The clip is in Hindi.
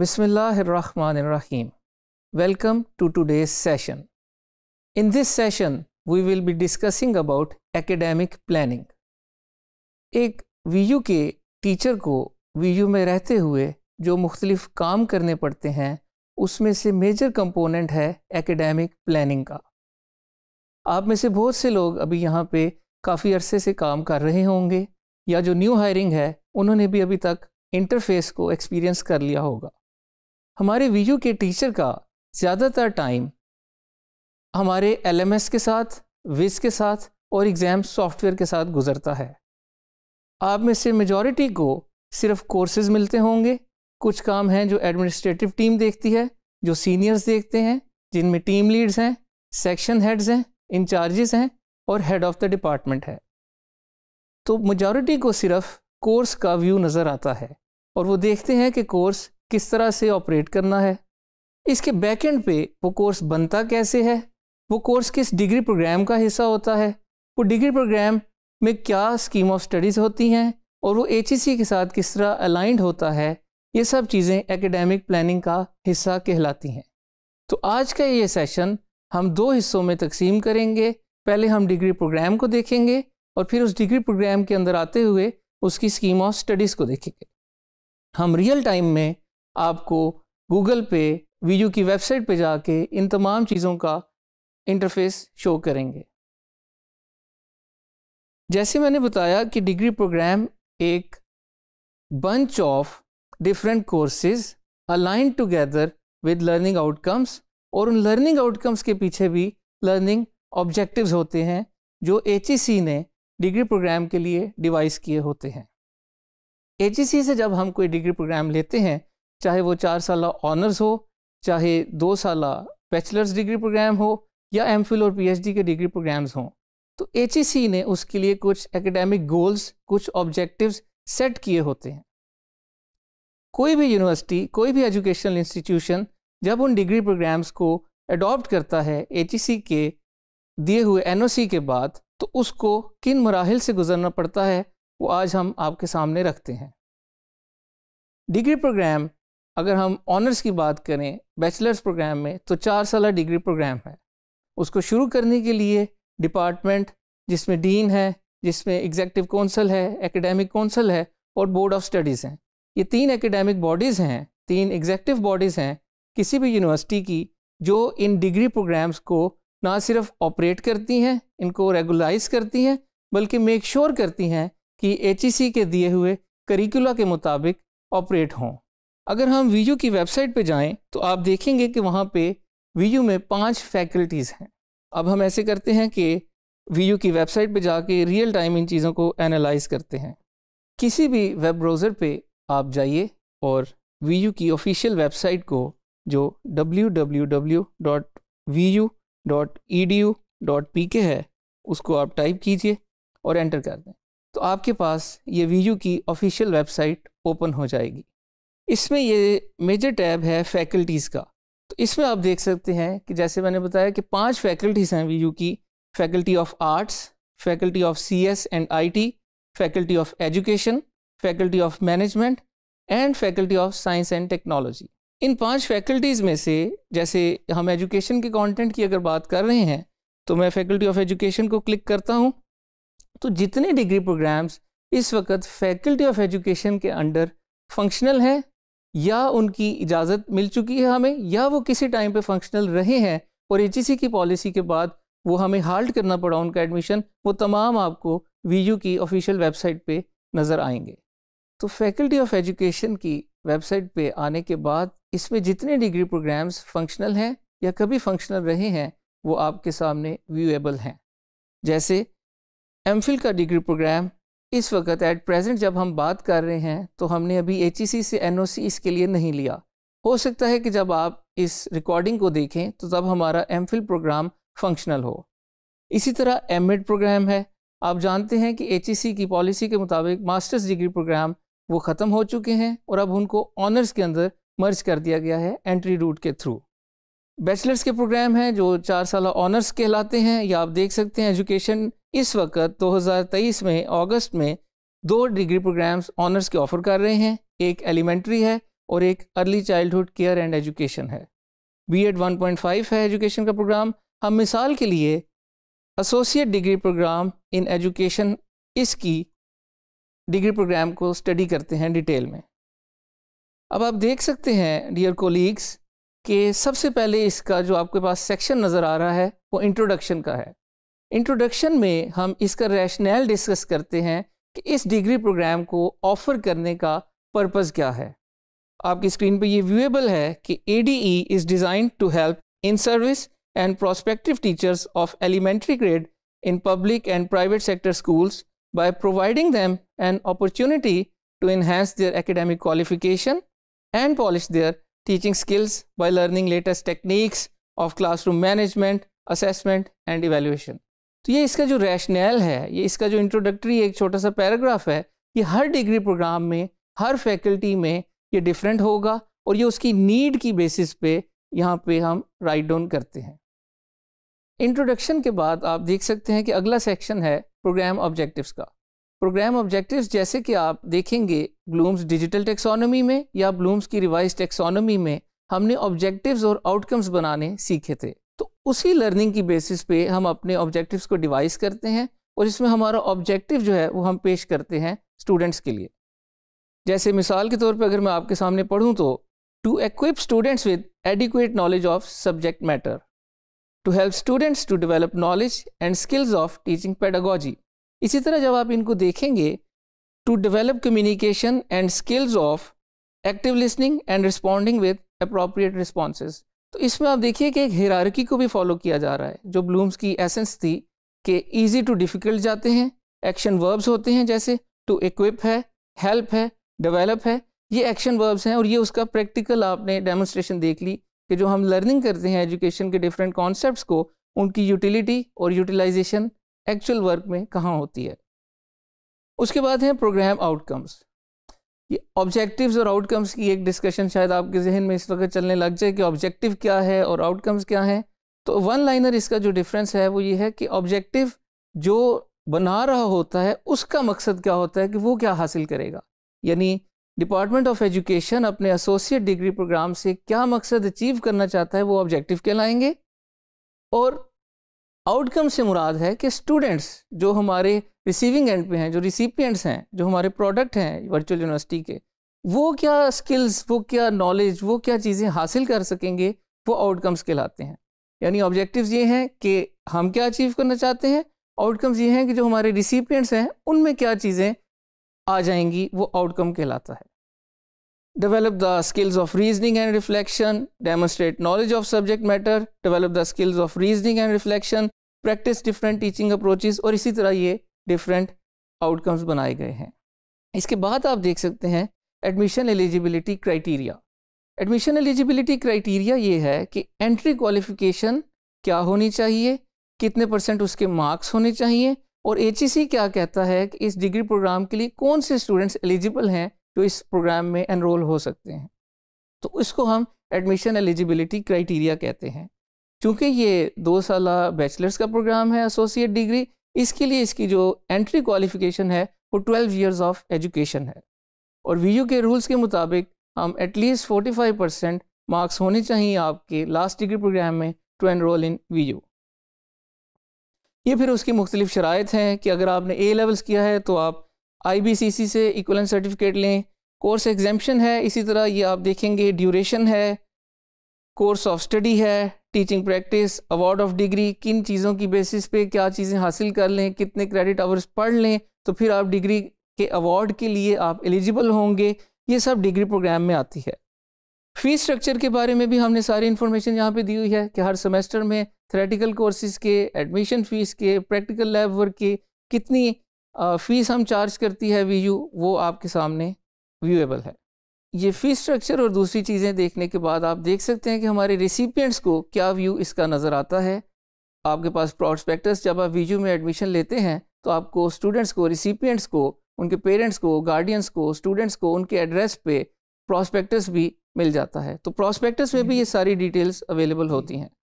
Bismillahirrahmanirrahim. Welcome to today's session. In this session, we will be discussing about academic planning. एक वी के टीचर को वी में रहते हुए जो मुख्तलिफ काम करने पड़ते हैं उसमें से मेजर कंपोनेंट है एकेडमिक प्लानिंग का आप में से बहुत से लोग अभी यहाँ पे काफ़ी अरसे से काम कर रहे होंगे या जो न्यू हायरिंग है उन्होंने भी अभी तक इंटरफेस को एक्सपीरियंस कर लिया होगा हमारे वीयू के टीचर का ज़्यादातर टाइम हमारे एलएमएस के साथ विज के साथ और एग्ज़ाम सॉफ्टवेयर के साथ गुजरता है आप में से मेजॉरिटी को सिर्फ कोर्सेज मिलते होंगे कुछ काम हैं जो एडमिनिस्ट्रेटिव टीम देखती है जो सीनियर्स देखते हैं जिनमें टीम लीड्स हैं सेक्शन हेड्स हैं इंचार्जेस हैं और हेड ऑफ़ द डिपार्टमेंट है तो मेजॉरिटी को सिर्फ कोर्स का व्यू नज़र आता है और वो देखते हैं कि कोर्स किस तरह से ऑपरेट करना है इसके बैकएंड पे वो कोर्स बनता कैसे है वो कोर्स किस डिग्री प्रोग्राम का हिस्सा होता है वो डिग्री प्रोग्राम में क्या स्कीम ऑफ स्टडीज़ होती हैं और वो एच के साथ किस तरह अलाइंड होता है ये सब चीज़ें एकेडमिक प्लानिंग का हिस्सा कहलाती हैं तो आज का ये सेशन हम दो हिस्सों में तकसीम करेंगे पहले हम डिग्री प्रोग्राम को देखेंगे और फिर उस डिग्री प्रोग्राम के अंदर आते हुए उसकी स्कीम ऑफ स्टडीज़ को देखेंगे हम रियल टाइम में आपको गूगल पे वीजू की वेबसाइट पे जाके इन तमाम चीज़ों का इंटरफेस शो करेंगे जैसे मैंने बताया कि डिग्री प्रोग्राम एक bunch of different courses align together with learning outcomes और उन लर्निंग आउटकम्स के पीछे भी लर्निंग ऑब्जेक्टिव्स होते हैं जो एच e ने डिग्री प्रोग्राम के लिए डिवाइस किए होते हैं एच e से जब हम कोई डिग्री प्रोग्राम लेते हैं चाहे वो चार साल ऑनर्स हो चाहे दो साल बैचलर्स डिग्री प्रोग्राम हो या एम और पी के डिग्री प्रोग्राम्स हों तो एच e ने उसके लिए कुछ एकेडमिक गोल्स कुछ ऑब्जेक्टिव्स सेट किए होते हैं कोई भी यूनिवर्सिटी कोई भी एजुकेशनल इंस्टीट्यूशन जब उन डिग्री प्रोग्राम्स को अडॉप्ट करता है एच e के दिए हुए एन के बाद तो उसको किन मराहल से गुजरना पड़ता है वो आज हम आपके सामने रखते हैं डिग्री प्रोग्राम अगर हम ऑनर्स की बात करें बैचलर्स प्रोग्राम में तो चार साल डिग्री प्रोग्राम है उसको शुरू करने के लिए डिपार्टमेंट जिसमें डीन है जिसमें एग्जेक्टिव कौंसल है एकेडमिक कौंसल है और बोर्ड ऑफ स्टडीज़ हैं ये तीन एकेडमिक बॉडीज़ हैं तीन एग्जेक्टिव बॉडीज़ हैं किसी भी यूनिवर्सिटी की जो इन डिग्री प्रोग्राम्स को ना सिर्फ ऑपरेट करती हैं इनको रेगुलाइज करती हैं बल्कि मेक श्योर sure करती हैं कि एच e के दिए हुए करिकुला के मुताबिक ऑपरेट हों अगर हम वीजू की वेबसाइट पे जाएं तो आप देखेंगे कि वहाँ पे वीजू में पांच फैकल्टीज़ हैं अब हम ऐसे करते हैं कि वीजू की वेबसाइट पे जाके रियल टाइम इन चीज़ों को एनालाइज करते हैं किसी भी वेब ब्राउज़र पे आप जाइए और वीजू की ऑफिशियल वेबसाइट को जो www.vu.edu.pk है उसको आप टाइप कीजिए और एंटर कर दें तो आपके पास ये वीजू की ऑफिशियल वेबसाइट ओपन हो जाएगी इसमें ये मेजर टैब है फैकल्टीज़ का तो इसमें आप देख सकते हैं कि जैसे मैंने बताया कि पांच फैकल्टीज़ हैं वी की faculty of arts faculty of C S and I T faculty of education faculty of management and faculty of science and technology इन पांच फैकल्टीज़ में से जैसे हम एजुकेशन के कंटेंट की अगर बात कर रहे हैं तो मैं फैकल्टी ऑफ एजुकेशन को क्लिक करता हूँ तो जितने डिग्री प्रोग्राम्स इस वक्त फैकल्टी ऑफ एजुकेशन के अंडर फंक्शनल हैं या उनकी इजाज़त मिल चुकी है हमें या वो किसी टाइम पे फंक्शनल रहे हैं और एच की पॉलिसी के बाद वो हमें हाल्ट करना पड़ा उनका एडमिशन वो तमाम आपको वी की ऑफिशियल वेबसाइट पे नज़र आएंगे तो फैकल्टी ऑफ एजुकेशन की वेबसाइट पे आने के बाद इसमें जितने डिग्री प्रोग्राम्स फंक्शनल हैं या कभी फंक्शनल रहे हैं वो आपके सामने व्यूएबल हैं जैसे एम का डिग्री प्रोग्राम इस वक्त एट प्रेजेंट जब हम बात कर रहे हैं तो हमने अभी एच e से एन इसके लिए नहीं लिया हो सकता है कि जब आप इस रिकॉर्डिंग को देखें तो तब हमारा एम प्रोग्राम फंक्शनल हो इसी तरह एम प्रोग्राम है आप जानते हैं कि एच e की पॉलिसी के मुताबिक मास्टर्स डिग्री प्रोग्राम वो ख़त्म हो चुके हैं और अब उनको ऑनर्स के अंदर मर्ज कर दिया गया है एंट्री रूट के थ्रू बैचलर्स के प्रोग्राम हैं जो चार साल ऑनर्स कहलाते हैं या आप देख सकते हैं एजुकेशन इस वक्त 2023 में अगस्त में दो डिग्री प्रोग्राम्स ऑनर्स के ऑफर कर रहे हैं एक एलिमेंट्री है और एक early childhood care and education है बी एड वन है एजुकेशन का प्रोग्राम हम मिसाल के लिए associate degree program in education इसकी डिग्री प्रोग्राम को स्टडी करते हैं डिटेल में अब आप देख सकते हैं डियर कोलीग्स कि सबसे पहले इसका जो आपके पास सेक्शन नज़र आ रहा है वो इंट्रोडक्शन का है इंट्रोडक्शन में हम इसका रैशनल डिस्कस करते हैं कि इस डिग्री प्रोग्राम को ऑफर करने का पर्पस क्या है आपकी स्क्रीन पर यह व्यूएबल है कि A D E is designed to help in service and prospective teachers of elementary grade in public and private sector schools by providing them an opportunity to enhance their academic qualification and polish their teaching skills by learning latest techniques of classroom management assessment and evaluation तो ये इसका जो रैशनल है ये इसका जो इंट्रोडक्टरी एक छोटा सा पैराग्राफ है ये हर डिग्री प्रोग्राम में हर फैकल्टी में ये डिफरेंट होगा और ये उसकी नीड की बेसिस पे यहाँ पे हम राइट डाउन करते हैं इंट्रोडक्शन के बाद आप देख सकते हैं कि अगला सेक्शन है प्रोग्राम ऑब्जेक्टिव्स का प्रोग्राम ऑब्जेक्टिव्स जैसे कि आप देखेंगे ब्लूम्स डिजिटल टेक्सोनोमी में या ब्लूम्स की रिवाइज टेक्सोनोमी में हमने ऑब्जेक्टिव्स और आउटकम्स बनाने सीखे थे उसी लर्निंग की बेसिस पे हम अपने ऑब्जेक्टिव्स को डिवाइस करते हैं और इसमें हमारा ऑब्जेक्टिव जो है वो हम पेश करते हैं स्टूडेंट्स के लिए जैसे मिसाल के तौर पर अगर मैं आपके सामने पढ़ूँ तो to equip students with adequate knowledge of subject matter to help students to develop knowledge and skills of teaching pedagogy इसी तरह जब आप इनको देखेंगे to develop communication and skills of active listening and responding with appropriate responses तो इसमें आप देखिए कि एक हिरारकी को भी फॉलो किया जा रहा है जो ब्लूम्स की एसेंस थी कि ईजी टू डिफ़िकल्ट जाते हैं एक्शन वर्ब्स होते हैं जैसे टू इक्विप है हेल्प है डेवलप है ये एक्शन वर्ब्स हैं और ये उसका प्रैक्टिकल आपने डेमोन्स्ट्रेशन देख ली कि जो हम लर्निंग करते हैं एजुकेशन के डिफरेंट कॉन्सेप्ट को उनकी यूटिलिटी और यूटिलाइजेशन एक्चुअल वर्क में कहाँ होती है उसके बाद हैं प्रोग्राम आउटकम्स ये ऑब्जेक्टिव्स और आउटकम्स की एक डिस्कशन शायद आपके जहन में इस वक्त चलने लग जाए कि ऑब्जेक्टिव क्या है और आउटकम्स क्या हैं तो वन लाइनर इसका जो डिफरेंस है वो ये है कि ऑब्जेक्टिव जो बना रहा होता है उसका मकसद क्या होता है कि वो क्या हासिल करेगा यानी डिपार्टमेंट ऑफ एजुकेशन अपने एसोसिएट डिग्री प्रोग्राम से क्या मकसद अचीव करना चाहता है वो ऑब्जेक्टिव कहलाएंगे और आउटकम से मुराद है कि स्टूडेंट्स जो हमारे रिसीविंग एंड पे हैं जो रिसिपियंट्स हैं जो हमारे प्रोडक्ट हैं वर्चुअल यूनिवर्सिटी के वो क्या स्किल्स वो क्या नॉलेज वो क्या चीज़ें हासिल कर सकेंगे वो आउटकम्स कहलाते हैं यानी ऑब्जेक्टिव्स ये हैं कि हम क्या अचीव करना चाहते हैं आउटकम्स ये हैं कि जो हमारे रिसिपियंट्स हैं उनमें क्या चीज़ें आ जाएंगी वो आउटकम कहलाता है develop the skills of reasoning and reflection, demonstrate knowledge of subject matter, develop the skills of reasoning and reflection, practice different teaching approaches aur isi tarah ye different outcomes banaye gaye hain iske baad aap dekh sakte hain admission eligibility criteria admission eligibility criteria ye hai ki entry qualification kya honi chahiye kitne percent uske marks hone chahiye aur H kya kehta hai ki is degree program ke liye kaun se students eligible hain जो तो इस प्रोग्राम में एनरोल हो सकते हैं तो इसको हम एडमिशन एलिजिबिलिटी क्राइटेरिया कहते हैं चूँकि ये दो साल बैचलर्स का प्रोग्राम है एसोसिएट डिग्री इसके लिए इसकी जो एंट्री क्वालिफिकेशन है वो ट्वेल्व ईयर्स ऑफ एजुकेशन है और वी के रूल्स के मुताबिक हम at least forty five percent marks होने चाहिए आपके लास्ट डिग्री प्रोग्राम में टू एनरोल इन वी ये फिर उसकी मुख्तलिफ शराइ हैं कि अगर आपने ए लेवल्स किया है तो आप आईबीसीसी से इक्वलेंस सर्टिफिकेट लें कोर्स एग्जामेशन है इसी तरह ये आप देखेंगे ड्यूरेशन है कोर्स ऑफ स्टडी है teaching practice award of degree किन चीज़ों की बेसिस पे क्या चीज़ें हासिल कर लें कितने क्रेडिट आवर्स पढ़ लें तो फिर आप डिग्री के अवार्ड के लिए आप एलिजिबल होंगे ये सब डिग्री प्रोग्राम में आती है फीस स्ट्रक्चर के बारे में भी हमने सारी इन्फॉर्मेशन यहाँ पे दी हुई है कि हर सेमेस्टर में थ्रेटिकल कोर्सेज के एडमिशन फ़ीस के प्रैक्टिकल लैब वर्क के कितनी फ़ीस हम चार्ज करती है वी यू वो आपके सामने व्यूएबल है ये फ़ीस स्ट्रक्चर और दूसरी चीज़ें देखने के बाद आप देख सकते हैं कि हमारे रिसिपियंट्स को क्या व्यू इसका नज़र आता है आपके पास प्रॉस्पेक्टस जब आप वी में एडमिशन लेते हैं तो आपको स्टूडेंट्स को रिसिपियंट्स को उनके पेरेंट्स को गार्डियंस को स्टूडेंट्स को उनके एड्रेस पे प्रॉस्पेक्टस भी मिल जाता है तो प्रॉस्पेक्टस में भी ये सारी डिटेल्स अवेलेबल होती हैं